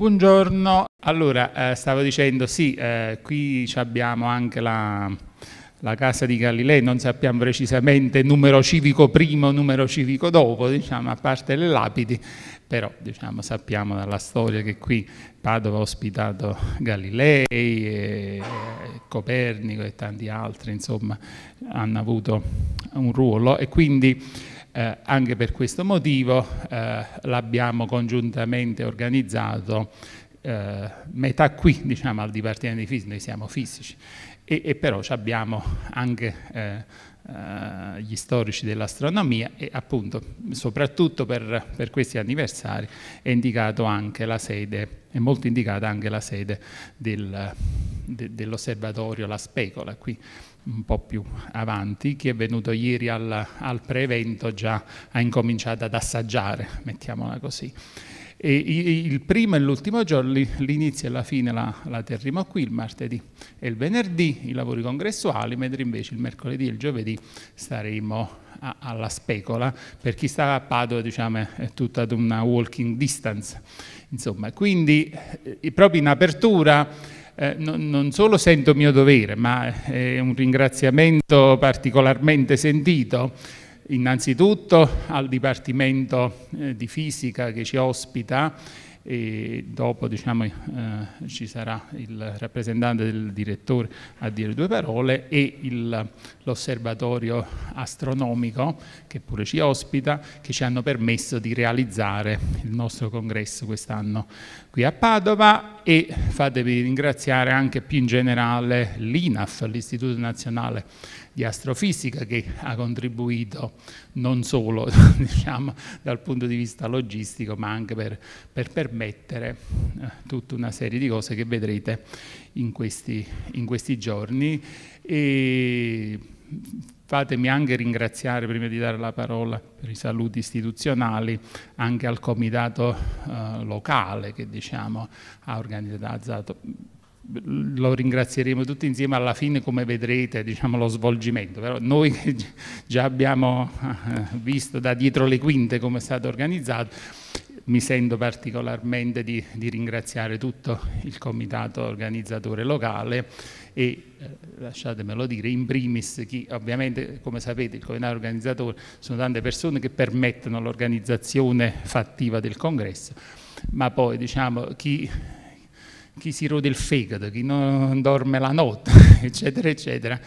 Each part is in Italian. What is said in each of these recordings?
Buongiorno, allora eh, stavo dicendo sì, eh, qui abbiamo anche la, la, casa di Galilei, non sappiamo precisamente numero civico primo, numero civico dopo, diciamo, a parte le lapidi, però diciamo, sappiamo dalla storia che qui Padova ha ospitato Galilei, e Copernico e tanti altri, insomma, hanno avuto un ruolo e quindi eh, anche per questo motivo eh, l'abbiamo congiuntamente organizzato eh, metà qui diciamo, al Dipartimento di Fisica, noi siamo fisici, e, e però abbiamo anche eh, eh, gli storici dell'astronomia e appunto soprattutto per, per, questi anniversari è indicato anche la sede, è molto indicata anche la sede del, de, dell'osservatorio La Specola qui un po' più avanti, chi è venuto ieri al, al pre-evento già ha incominciato ad assaggiare, mettiamola così. E il primo e l'ultimo giorno, l'inizio e la fine la, la terremo qui, il martedì e il venerdì, i lavori congressuali, mentre invece il mercoledì e il giovedì staremo a, alla specola. Per chi sta a Padova diciamo, è tutta ad una walking distance. Insomma, quindi eh, proprio in apertura eh, no, non solo sento mio dovere, ma eh, è un ringraziamento particolarmente sentito innanzitutto al Dipartimento eh, di Fisica che ci ospita e dopo diciamo, eh, ci sarà il rappresentante del direttore a dire due parole e l'osservatorio astronomico che pure ci ospita che ci hanno permesso di realizzare il nostro congresso quest'anno qui a Padova e fatevi ringraziare anche più in generale l'INAF, l'Istituto Nazionale di astrofisica che ha contribuito non solo diciamo, dal punto di vista logistico ma anche per, per permettere eh, tutta una serie di cose che vedrete in questi, in questi giorni. E fatemi anche ringraziare, prima di dare la parola per i saluti istituzionali, anche al comitato eh, locale che diciamo, ha organizzato lo ringrazieremo tutti insieme alla fine come vedrete diciamo, lo svolgimento, però noi che già abbiamo eh, visto da dietro le quinte come è stato organizzato, mi sento particolarmente di, di ringraziare tutto il comitato organizzatore locale e eh, lasciatemelo dire, in primis chi ovviamente come sapete il comitato organizzatore sono tante persone che permettono l'organizzazione fattiva del congresso, ma poi diciamo chi chi si rode il fegato, chi non dorme la notte, eccetera, eccetera,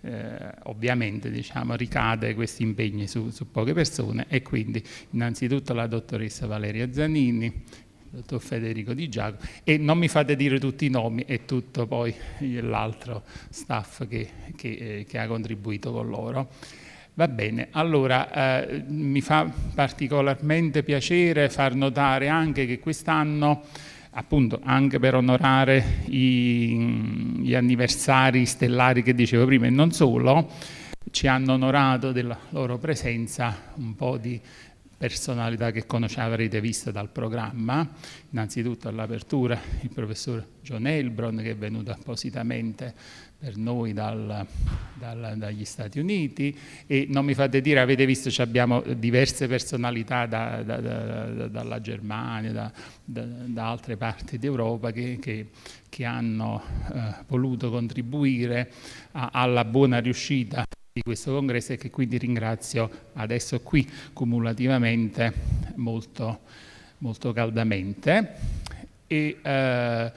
eh, ovviamente diciamo, ricade questi impegni su, su, poche persone e quindi innanzitutto la dottoressa Valeria Zanini, il dottor Federico Di Giacomo e non mi fate dire tutti i nomi e tutto poi l'altro staff che, che, eh, che ha contribuito con loro. Va bene, allora eh, mi fa particolarmente piacere far notare anche che quest'anno appunto anche per onorare i, gli anniversari stellari che dicevo prima e non solo, ci hanno onorato della loro presenza un po' di personalità che conosciamo, avrete visto dal programma, innanzitutto all'apertura il professor John Elbron che è venuto appositamente per noi dal, dal, dagli Stati Uniti e non mi fate dire, avete visto abbiamo diverse personalità da, da, da, dalla Germania, da, altre parti d'Europa che, che, che, hanno eh, voluto contribuire a, alla buona riuscita di questo congresso e che quindi ringrazio adesso qui cumulativamente molto, molto caldamente. E, eh,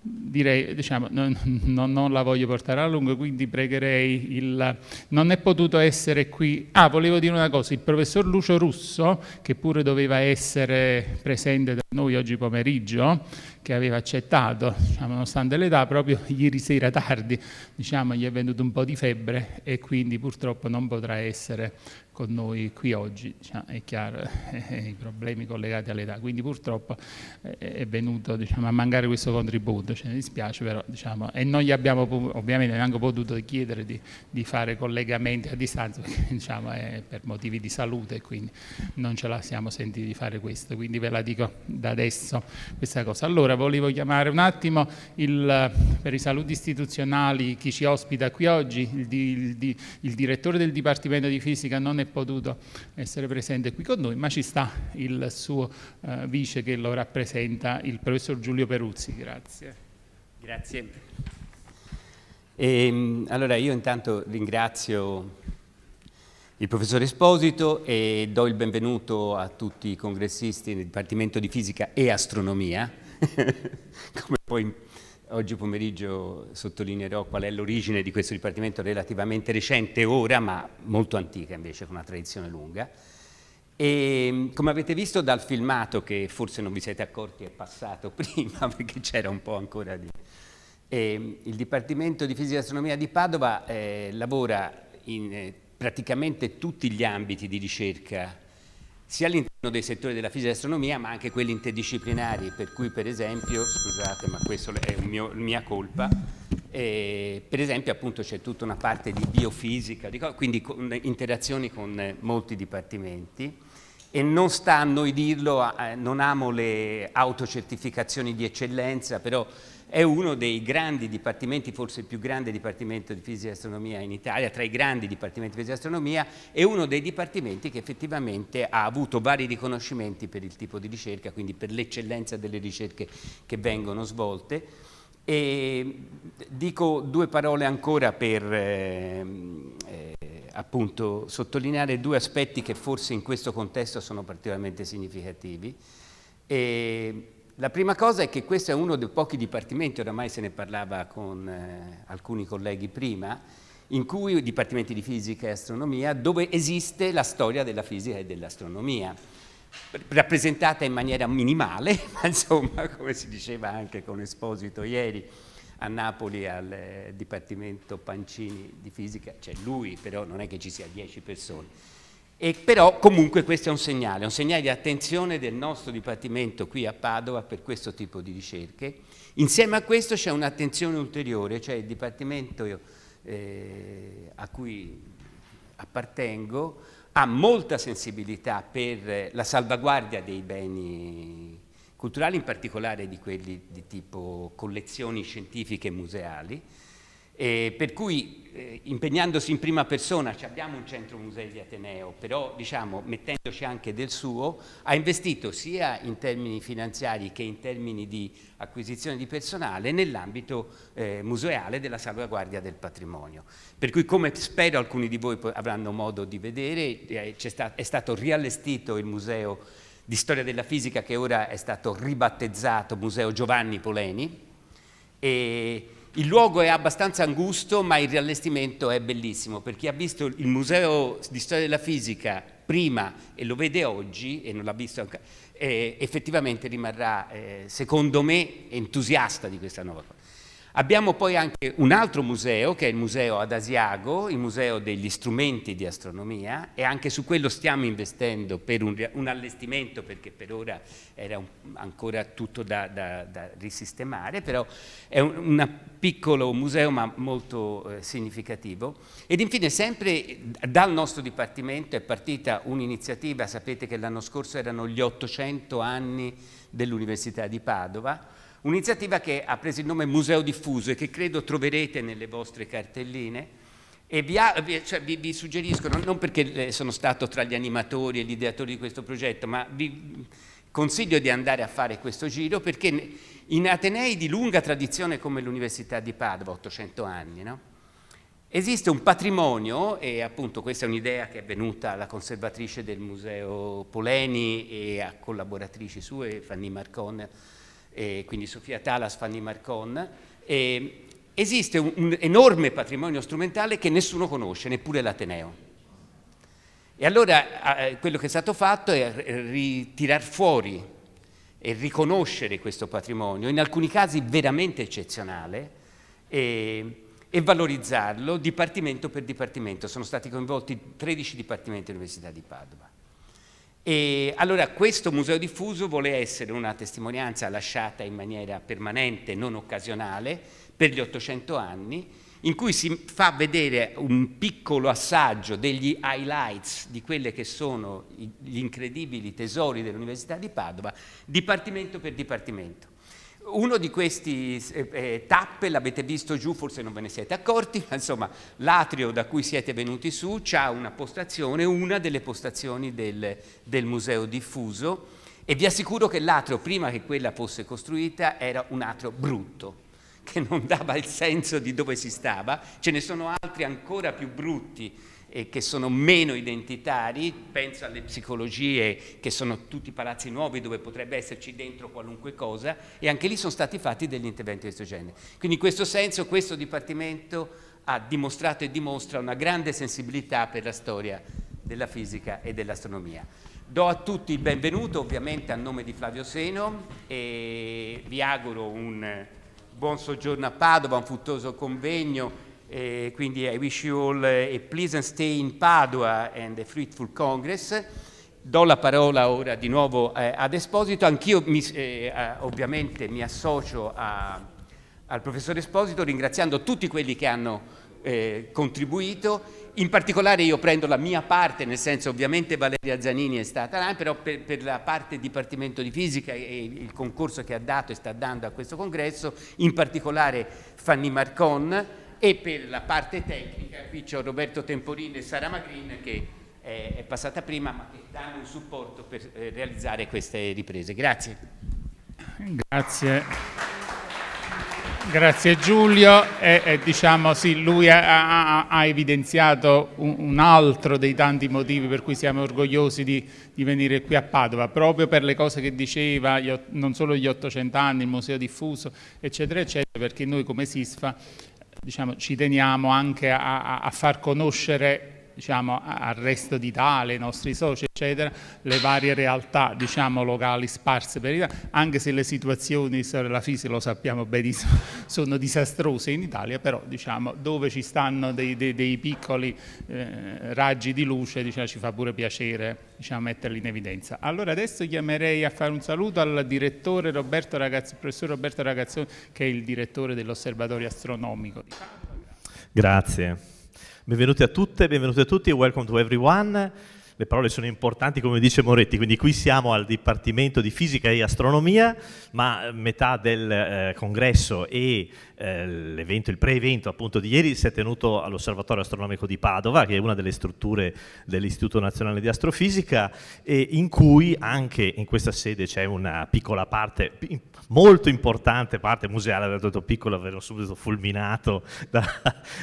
direi, diciamo, non, non, non, la voglio portare a lungo, quindi pregherei il... Non è potuto essere qui... Ah, volevo dire una cosa, il professor Lucio Russo, che pure doveva essere presente da noi oggi pomeriggio, che aveva accettato, diciamo, nonostante l'età, proprio ieri sera tardi, diciamo, gli è venuto un po' di febbre e quindi purtroppo non potrà essere con noi qui oggi, diciamo, è chiaro, eh, i problemi collegati all'età, quindi purtroppo eh, è venuto diciamo, a mancare questo contributo, ce cioè, ne dispiace però, diciamo, e non gli abbiamo ovviamente neanche potuto chiedere di, di fare collegamenti a distanza, perché diciamo, per motivi di salute, quindi non ce la siamo sentiti di fare questo, quindi ve la dico da adesso questa cosa. Allora, volevo chiamare un attimo il, eh, per i saluti istituzionali chi ci ospita qui oggi, il, il, il, direttore del Dipartimento di Fisica non è potuto essere presente qui con noi, ma ci sta il suo eh, vice che lo rappresenta, il professor Giulio Peruzzi. Grazie. Grazie. E, ehm, allora io intanto ringrazio il professor Esposito e do il benvenuto a tutti i congressisti del Dipartimento di Fisica e Astronomia come poi oggi pomeriggio sottolineerò qual è l'origine di questo dipartimento relativamente recente ora, ma molto antica invece, con una tradizione lunga. E ehm, come avete visto dal filmato, che forse non vi siete accorti è passato prima, perché c'era un po' ancora di... E ehm, il Dipartimento di Fisica e Astronomia di Padova eh, lavora in eh, praticamente tutti gli ambiti di ricerca, sia all'interno dei settori della fisica e astronomia, ma anche quelli interdisciplinari, per cui per esempio, scusate ma questo è mio, mia colpa, eh, per esempio appunto c'è tutta una parte di biofisica, di quindi con, interazioni con eh, molti dipartimenti e non sta a noi dirlo, eh, non amo le autocertificazioni di eccellenza, però è uno dei grandi dipartimenti, forse il più grande dipartimento di fisica e astronomia in Italia, tra i grandi dipartimenti di fisica e astronomia, è uno dei dipartimenti che effettivamente ha avuto vari riconoscimenti per il tipo di ricerca, quindi per l'eccellenza delle ricerche che vengono svolte. E dico due parole ancora per eh, eh, appunto, sottolineare due aspetti che forse in questo contesto sono particolarmente significativi. E la prima cosa è che questo è uno dei pochi dipartimenti, oramai se ne parlava con eh, alcuni colleghi prima, in cui dipartimenti di fisica e astronomia, dove esiste la storia della fisica e dell'astronomia, rappresentata in maniera minimale, ma insomma, come si diceva anche con Esposito ieri a Napoli al eh, Dipartimento Pancini di Fisica, c'è lui, però non è che ci sia dieci persone e però comunque questo è un segnale, un segnale di attenzione del nostro dipartimento qui a Padova per questo tipo di ricerche. Insieme a questo c'è un'attenzione ulteriore, cioè il dipartimento eh, a cui appartengo ha molta sensibilità per la salvaguardia dei beni culturali, in particolare di quelli di tipo collezioni scientifiche e museali, eh, per cui eh, impegnandosi in prima persona, abbiamo un centro museo di Ateneo, però diciamo, mettendoci anche del suo, ha investito sia in termini finanziari che in termini di acquisizione di personale nell'ambito eh, museale della salvaguardia del patrimonio. Per cui come spero alcuni di voi avranno modo di vedere, eh, è, sta è stato riallestito il museo di storia della fisica che ora è stato ribattezzato Museo Giovanni Poleni e il luogo è abbastanza angusto, ma il riallestimento è bellissimo. Per chi ha visto il Museo di Storia della Fisica prima e lo vede oggi, e non l'ha visto ancora, eh, effettivamente rimarrà, eh, secondo me, entusiasta di questa nuova cosa. Abbiamo poi anche un altro museo, che è il museo ad Asiago, il museo degli strumenti di astronomia, e anche su quello stiamo investendo per un, un allestimento, perché per ora era un, ancora tutto da, da, da, risistemare, però è un, un piccolo museo ma molto eh, significativo. Ed infine sempre dal nostro dipartimento è partita un'iniziativa, sapete che l'anno scorso erano gli 800 anni dell'Università di Padova, Un'iniziativa che ha preso il nome Museo Diffuso e che credo troverete nelle vostre cartelline e vi, ha, cioè vi, vi suggerisco, non perché eh, sono stato tra gli animatori e gli ideatori di questo progetto, ma vi consiglio di andare a fare questo giro perché in Atenei di lunga tradizione come l'Università di Padova, 800 anni, no? esiste un patrimonio, e appunto questa è un'idea che è venuta alla conservatrice del museo Poleni e a collaboratrici sue, Fanny Marcon, eh, quindi Sofia Talas, Fanny Marcon, eh, esiste un, un enorme patrimonio strumentale che nessuno conosce, neppure l'Ateneo. E allora eh, quello che è stato fatto è ritirar fuori e riconoscere questo patrimonio, in alcuni casi veramente eccezionale, e, e, valorizzarlo dipartimento per dipartimento. Sono stati coinvolti 13 dipartimenti dell'Università di Padova. E allora questo museo diffuso vuole essere una testimonianza lasciata in maniera permanente, non occasionale, per gli 800 anni, in cui si fa vedere un piccolo assaggio degli highlights di quelli che sono gli incredibili tesori dell'Università di Padova, dipartimento per dipartimento. Uno di questi eh, eh, tappe l'avete visto giù, forse non ve ne siete accorti, ma insomma l'atrio da cui siete venuti su ha una postazione, una delle postazioni del, del museo diffuso e vi assicuro che l'atrio prima che quella fosse costruita era un atrio brutto, che non dava il senso di dove si stava, ce ne sono altri ancora più brutti e che sono meno identitari, penso alle psicologie che sono tutti palazzi nuovi dove potrebbe esserci dentro qualunque cosa e anche lì sono stati fatti degli interventi di questo genere. Quindi in questo senso questo Dipartimento ha dimostrato e dimostra una grande sensibilità per la storia della fisica e dell'astronomia. Do a tutti il benvenuto, ovviamente a nome di Flavio Seno, e vi auguro un buon soggiorno a Padova, un fruttuoso convegno quindi I wish you all a pleasant stay in Padua and a fruitful congress. Do la parola ora di nuovo eh, ad Esposito, anch'io eh, ovviamente mi associo a, al professor Esposito ringraziando tutti quelli che hanno eh, contribuito, in particolare io prendo la mia parte, nel senso ovviamente Valeria Zanini è stata là, però per, per, la parte Dipartimento di Fisica e il concorso che ha dato e sta dando a questo congresso, in particolare Fanny Marcon, e per la parte tecnica qui c'è Roberto Temporini e Sara Magrin che eh, è passata prima ma che danno un supporto per eh, realizzare queste riprese. Grazie. Grazie. Grazie Giulio, e, e diciamo sì, lui ha, ha, ha evidenziato un, un, altro dei tanti motivi per cui siamo orgogliosi di, di venire qui a Padova, proprio per le cose che diceva, gli, non solo gli 800 anni, il museo diffuso, eccetera, eccetera, perché noi come SISFA diciamo, ci teniamo anche a, a, a far conoscere diciamo, al resto d'Italia, i nostri soci, eccetera, le varie realtà diciamo, locali sparse per l'Italia, anche se le situazioni, la FISI lo sappiamo benissimo, sono disastrose in Italia, però diciamo, dove ci stanno dei, dei, dei piccoli eh, raggi di luce diciamo, ci fa pure piacere diciamo, metterli in evidenza. Allora adesso chiamerei a fare un saluto al direttore Roberto Ragazzi, professor Roberto Ragazzoni, che è il direttore dell'Osservatorio Astronomico. Grazie. Benvenuti a tutte, benvenuti a tutti, welcome to everyone le parole sono importanti come dice Moretti, quindi qui siamo al Dipartimento di Fisica e Astronomia, ma eh, metà del eh, congresso e eh, l'evento, il pre-evento appunto di ieri si è tenuto all'Osservatorio Astronomico di Padova, che è una delle strutture dell'Istituto Nazionale di Astrofisica, e in cui anche in questa sede c'è una piccola parte, molto importante parte museale, avevo detto piccola, avevo subito fulminato da,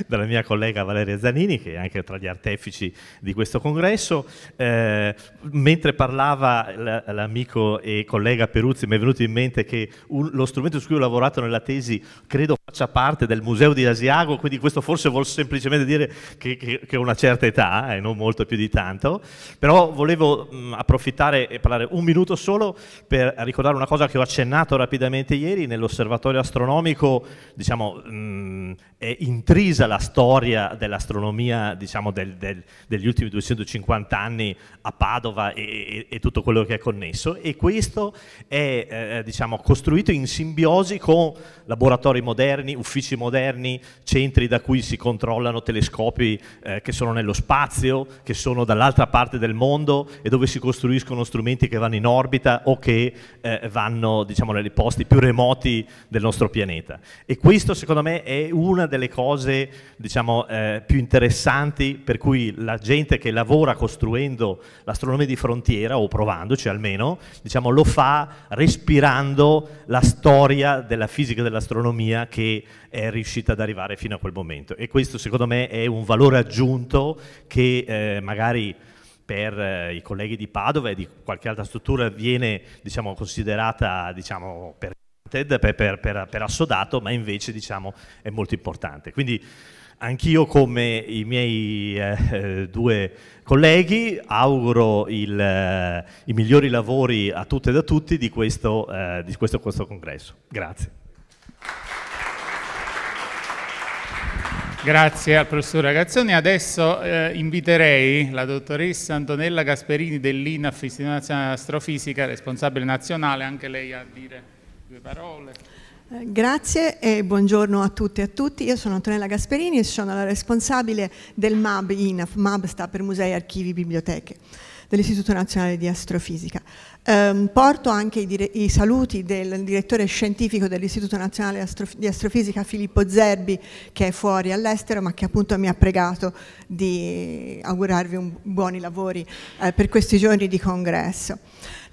dalla mia collega Valeria Zanini, che è anche tra gli artefici di questo congresso, eh, mentre parlava l'amico e collega Peruzzi mi è venuto in mente che un, lo strumento su cui ho lavorato nella tesi credo faccia parte del museo di Asiago, quindi questo forse vuol semplicemente dire che, che, che ho una certa età eh, e eh, non molto più di tanto, però volevo mh, approfittare e parlare un minuto solo per ricordare una cosa che ho accennato rapidamente ieri nell'osservatorio astronomico, diciamo, mh, è intrisa la storia dell'astronomia diciamo, del, del, degli ultimi 250 anni anni a Padova e, e, e tutto quello che è connesso e questo è eh, diciamo, costruito in simbiosi con laboratori moderni, uffici moderni, centri da cui si controllano telescopi eh, che sono nello spazio, che sono dall'altra parte del mondo e dove si costruiscono strumenti che vanno in orbita o che eh, vanno diciamo, nei posti più remoti del nostro pianeta. E questo secondo me è una delle cose diciamo, eh, più interessanti per cui la gente che lavora costruendo seguendo l'astronomia di frontiera, o provandoci almeno, diciamo, lo fa respirando la storia della fisica e dell'astronomia che è riuscita ad arrivare fino a quel momento. E questo secondo me è un valore aggiunto che eh, magari per eh, i colleghi di Padova e di qualche altra struttura viene diciamo, considerata diciamo, per, per, per, per assodato, ma invece diciamo, è molto importante. Quindi Anch'io come i miei eh, eh, due colleghi auguro il, eh, i migliori lavori a tutte e da tutti di questo, eh, di questo, questo congresso. Grazie. Grazie al professor Ragazzoni. Adesso eh, inviterei la dottoressa Antonella Gasperini dell'INAF, Istituto Nazionale di Astrofisica, responsabile nazionale, anche lei a dire due parole. Grazie e buongiorno a tutte e a tutti. Io sono Antonella Gasperini e sono la responsabile del MAB INAF. MAB sta per Musei, Archivi, Biblioteche dell'Istituto Nazionale di Astrofisica. Eh, porto anche i, dire- i, saluti del direttore scientifico dell'Istituto Nazionale Astrof- di Astrofisica Filippo Zerbi che è fuori all'estero ma che appunto mi ha pregato di augurarvi buoni lavori eh, per questi giorni di congresso.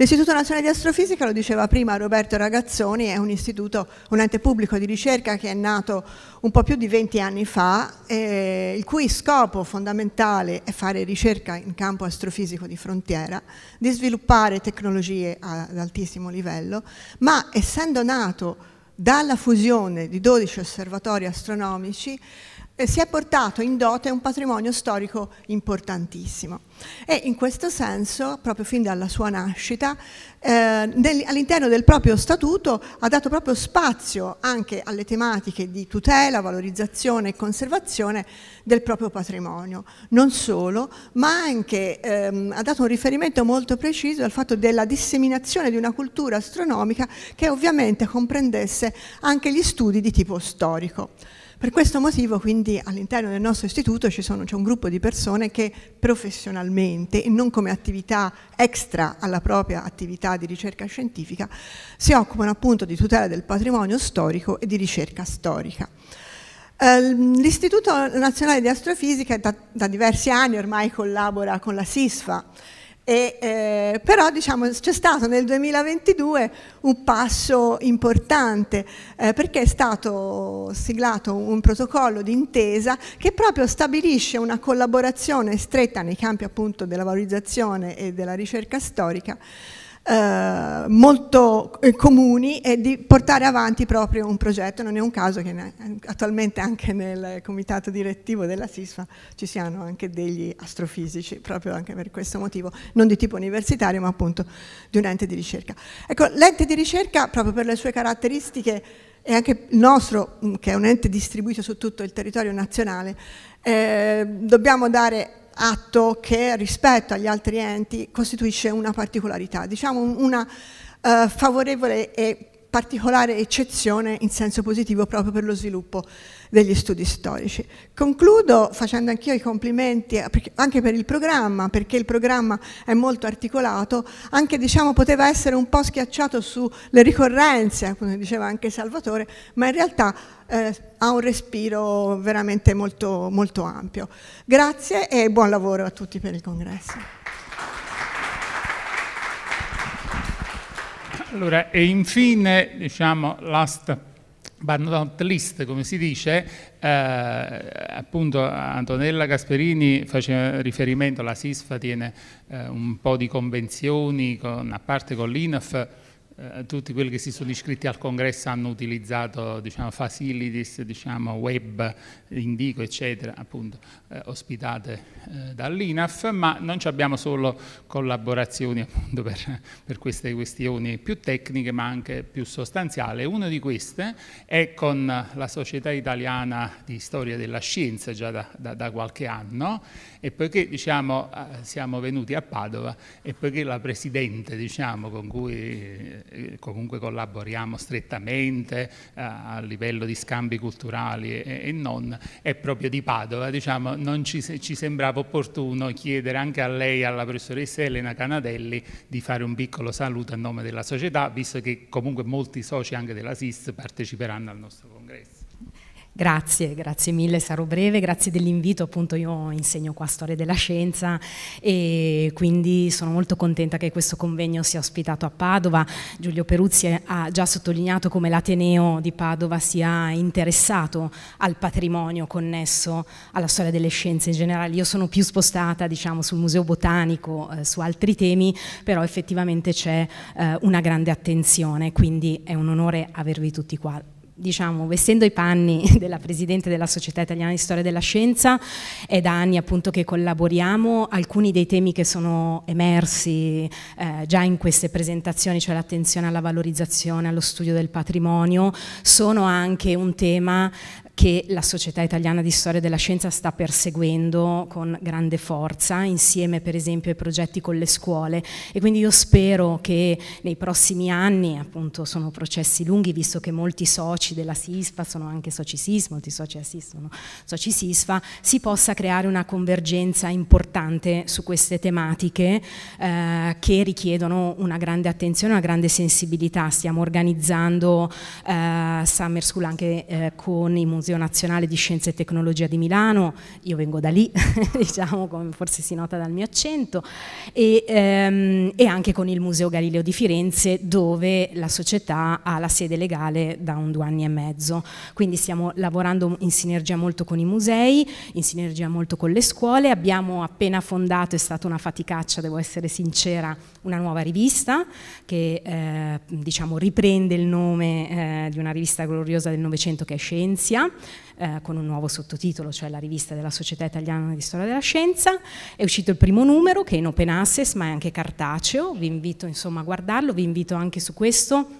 L'Istituto Nazionale di Astrofisica, lo diceva prima Roberto Ragazzoni, è un istituto, un ente pubblico di ricerca che è nato un po' più di 20 anni fa, eh, il cui scopo fondamentale è fare ricerca in campo astrofisico di frontiera, di sviluppare tecnologie ad altissimo livello, ma essendo nato dalla fusione di 12 osservatori astronomici, si è portato in dote un patrimonio storico importantissimo. E in questo senso, proprio fin dalla sua nascita, eh, all'interno del proprio statuto ha dato proprio spazio anche alle tematiche di tutela, valorizzazione e conservazione del proprio patrimonio. Non solo, ma anche ehm, ha dato un riferimento molto preciso al fatto della disseminazione di una cultura astronomica che ovviamente comprendesse anche gli studi di tipo storico. Per questo motivo quindi all'interno del nostro istituto sono, c'è un gruppo di persone che professionalmente e non come attività extra alla propria attività di ricerca scientifica si occupano appunto di tutela del patrimonio storico e di ricerca storica. Ehm, L'Istituto Nazionale di Astrofisica da, da diversi anni ormai collabora con la SISFA e, eh, però diciamo, c'è stato nel 2022 un passo importante eh, perché è stato siglato un protocollo d'intesa che proprio stabilisce una collaborazione stretta nei campi appunto della valorizzazione e della ricerca storica eh, molto eh, comuni e di portare avanti proprio un progetto. Non è un caso che ne, attualmente anche nel comitato direttivo della SISFA ci siano anche degli astrofisici, proprio anche per questo motivo, non di tipo universitario ma appunto di un ente di ricerca. Ecco, l'ente di ricerca proprio per le sue caratteristiche e anche il nostro, mm, che è un ente distribuito su tutto il territorio nazionale, eh, dobbiamo dare atto che rispetto agli altri enti costituisce una particolarità, diciamo una eh, favorevole e particolare eccezione in senso positivo proprio per lo sviluppo degli studi storici. Concludo facendo anch'io i complimenti eh, anche per il programma, perché il programma è molto articolato, anche diciamo poteva essere un po' schiacciato sulle ricorrenze, come diceva anche Salvatore, ma in realtà eh, ha un respiro veramente molto, molto ampio. Grazie e buon lavoro a tutti per il congresso. Allora, e infine, diciamo, last but not least, come si dice, eh, appunto Antonella Gasperini faceva riferimento, la SISFA tiene eh, un po' di convenzioni, con, a parte con l'INAF, eh, tutti quelli che si sono iscritti al congresso hanno utilizzato diciamo, facilities, diciamo, web, indico, eccetera, appunto, eh, ospitate eh, dall'INAF, ma non abbiamo solo collaborazioni appunto, per, per, queste questioni più tecniche ma anche più sostanziali. Una di queste è con la Società Italiana di Storia della Scienza già da, da, da qualche anno e poiché diciamo, eh, siamo venuti a Padova e poiché la Presidente diciamo, con cui eh, eh, comunque collaboriamo strettamente eh, a livello di scambi culturali e, non, è proprio di Padova. Diciamo, non ci, ci sembrava opportuno chiedere anche a lei, alla professoressa Elena Canadelli, di fare un piccolo saluto a nome della società, visto che comunque molti soci anche della SIS parteciperanno al nostro congresso. Grazie, grazie mille, sarò breve, grazie dell'invito, appunto io insegno qua storia della scienza e quindi sono molto contenta che questo convegno sia ospitato a Padova. Giulio Peruzzi ha già sottolineato come l'Ateneo di Padova sia interessato al patrimonio connesso alla storia delle scienze in generale. Io sono più spostata diciamo, sul Museo Botanico, eh, su altri temi, però effettivamente c'è eh, una grande attenzione, quindi è un onore avervi tutti qua diciamo, vestendo i panni della Presidente della Società Italiana di Storia della Scienza, è da anni appunto che collaboriamo, alcuni dei temi che sono emersi eh, già in queste presentazioni, cioè l'attenzione alla valorizzazione, allo studio del patrimonio, sono anche un tema che la Società Italiana di Storia della Scienza sta perseguendo con grande forza, insieme per esempio ai progetti con le scuole. E quindi io spero che nei prossimi anni, appunto sono processi lunghi, visto che molti soci della SISFA sono anche soci SIS, molti soci assist sono soci SISFA, si possa creare una convergenza importante su queste tematiche eh, che richiedono una grande attenzione, una grande sensibilità. Stiamo organizzando eh, Summer School anche eh, con i musei Museo Nazionale di Scienze e Tecnologia di Milano, io vengo da lì, diciamo come forse si nota dal mio accento, e, ehm, e anche con il Museo Galileo di Firenze dove la società ha la sede legale da un due anni e mezzo. Quindi stiamo lavorando in sinergia molto con i musei, in sinergia molto con le scuole, abbiamo appena fondato, è stata una faticaccia, devo essere sincera, una nuova rivista che eh, diciamo riprende il nome eh, di una rivista gloriosa del Novecento che è Scienzia eh, con un nuovo sottotitolo, cioè la rivista della Società Italiana di Storia della Scienza. È uscito il primo numero che è in open access ma è anche cartaceo, vi invito insomma a guardarlo, vi invito anche su questo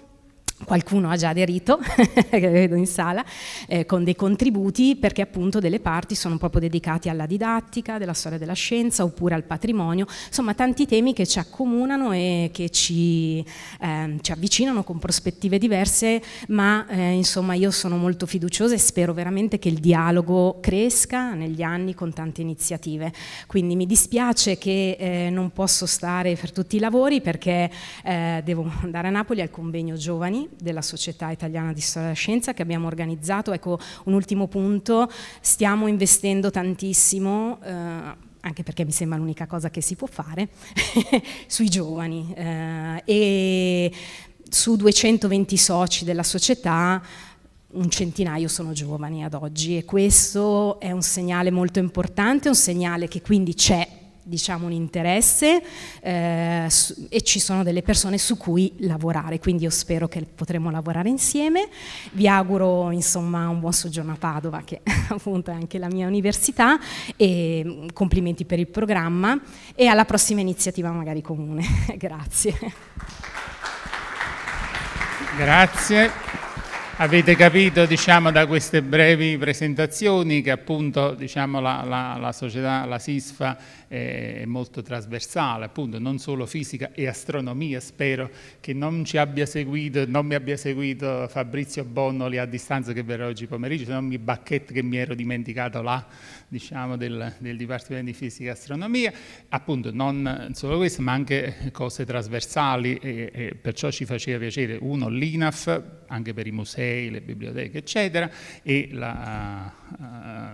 qualcuno ha già aderito, che vedo in sala, eh, con dei contributi perché appunto delle parti sono proprio dedicate alla didattica, della storia della scienza oppure al patrimonio, insomma tanti temi che ci accomunano e che ci, eh, ci avvicinano con prospettive diverse, ma eh, insomma io sono molto fiduciosa e spero veramente che il dialogo cresca negli anni con tante iniziative. Quindi mi dispiace che eh, non posso stare per tutti i lavori perché eh, devo andare a Napoli al convegno giovani della Società Italiana di Storia della Scienza che abbiamo organizzato. Ecco, un ultimo punto, stiamo investendo tantissimo. Eh, anche perché mi sembra l'unica cosa che si può fare, sui giovani. Eh, e su 220 soci della società un centinaio sono giovani ad oggi e questo è un segnale molto importante, un segnale che quindi c'è diciamo, un interesse eh, e ci sono delle persone su cui lavorare, quindi io spero che potremo lavorare insieme. Vi auguro insomma, un buon soggiorno a Padova, che appunto è anche la mia università, e mm, complimenti per il programma e alla prossima iniziativa magari comune. Grazie. Grazie. Avete capito diciamo, da queste brevi presentazioni che appunto diciamo, la, la, la società, la SISFA eh, molto trasversale, appunto non solo fisica e astronomia, spero che non ci abbia seguito, non mi abbia seguito Fabrizio Bonnoli a distanza che verrà oggi pomeriggio, se non mi bacchette che mi ero dimenticato là, diciamo, del, del Dipartimento di Fisica e Astronomia, appunto non solo questo ma anche cose trasversali e, e perciò ci faceva piacere uno l'INAF anche per i musei, le biblioteche eccetera e la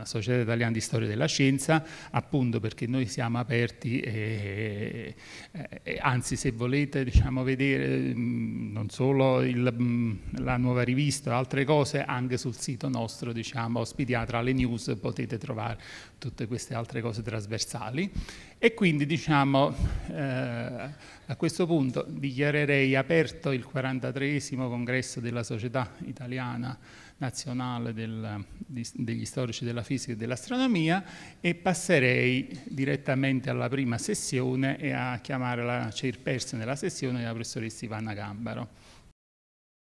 uh, Società Italiana di Storia della Scienza appunto perché noi siamo siamo aperti e, e, e, anzi se volete diciamo, vedere mm, non solo il, mm, la nuova rivista, altre cose, anche sul sito nostro diciamo, Ospediatra le News potete trovare tutte queste altre cose trasversali e quindi diciamo, eh, a questo punto dichiarerei aperto il 43 congresso della Società Italiana nazionale del, di, degli storici della fisica e dell'astronomia e passerei direttamente alla prima sessione e a chiamare la chairperson della sessione, la professoressa Ivana Gambaro.